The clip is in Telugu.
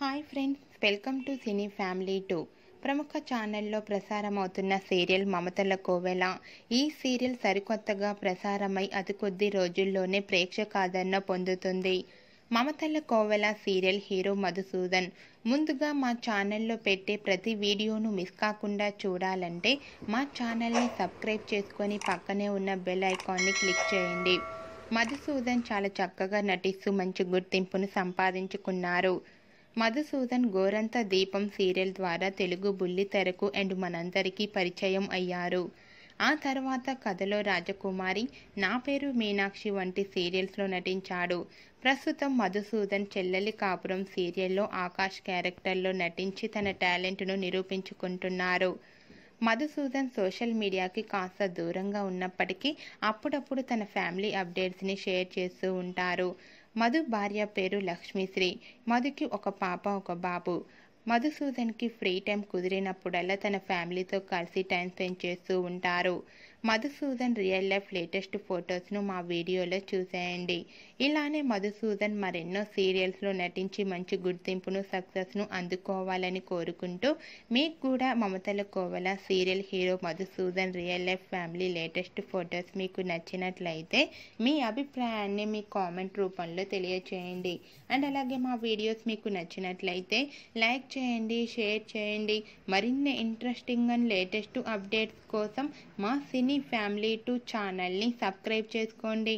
hi friends welcome to cine family two ప్రముఖ ఛానల్లో ప్రసారమవుతున్న సీరియల్ మమతల కోవెల ఈ సీరియల్ సరికొత్తగా ప్రసారమై అతి కొద్ది రోజుల్లోనే ప్రేక్షకాదరణ పొందుతుంది మమతల కోవెల సీరియల్ హీరో మధుసూదన్ ముందుగా మా ఛానల్లో పెట్టే ప్రతి వీడియోను మిస్ కాకుండా చూడాలంటే మా ఛానల్ని సబ్స్క్రైబ్ చేసుకొని పక్కనే ఉన్న బెల్ ఐకాన్ని క్లిక్ చేయండి మధుసూదన్ చాలా చక్కగా నటిస్తూ మంచి గుర్తింపును సంపాదించుకున్నారు మధుసూదన్ గోరంత దీపం సీరియల్ ద్వారా తెలుగు బుల్లితెరకు అండ్ మనందరికీ పరిచయం అయ్యారు ఆ తర్వాత కథలో రాజకుమారి నా పేరు మీనాక్షి వంటి సీరియల్స్లో నటించాడు ప్రస్తుతం మధుసూదన్ చెల్లెలి కాపురం సీరియల్లో ఆకాష్ క్యారెక్టర్లో నటించి తన టాలెంట్ను నిరూపించుకుంటున్నారు మధుసూదన్ సోషల్ మీడియాకి కాస్త దూరంగా ఉన్నప్పటికీ అప్పుడప్పుడు తన ఫ్యామిలీ అప్డేట్స్ని షేర్ చేస్తూ ఉంటారు మధు భార్య పేరు లక్ష్మీశ్రీ మధుకి ఒక పాప ఒక బాబు మధుసూదన్కి ఫ్రీ టైం కుదిరినప్పుడల్లా తన ఫ్యామిలీతో కలిసి టైం స్పెండ్ చేస్తూ ఉంటారు మధుసూదన్ రియల్ లైఫ్ లేటెస్ట్ ఫొటోస్ను మా వీడియోలో చూసేయండి ఇలానే మధుసూదన్ మరెన్నో సీరియల్స్లో నటించి మంచి గుర్తింపును సక్సెస్ను అందుకోవాలని కోరుకుంటూ మీకు కూడా Mamatala Kovela serial hero Madhusudan real life family latest photos మీకు నచ్చినట్లయితే మీ అభిప్రాయాన్ని మీ కామెంట్ రూపంలో తెలియచేయండి అండ్ అలాగే మా వీడియోస్ మీకు నచ్చినట్లయితే లైక్ చేయండి షేర్ చేయండి మరిన్ని ఇంట్రెస్టింగ్ అండ్ లేటెస్ట్ అప్డేట్స్ కోసం మా సినీ ఫ్యామిలీ టు ఛానల్ని సబ్స్క్రైబ్ చేసుకోండి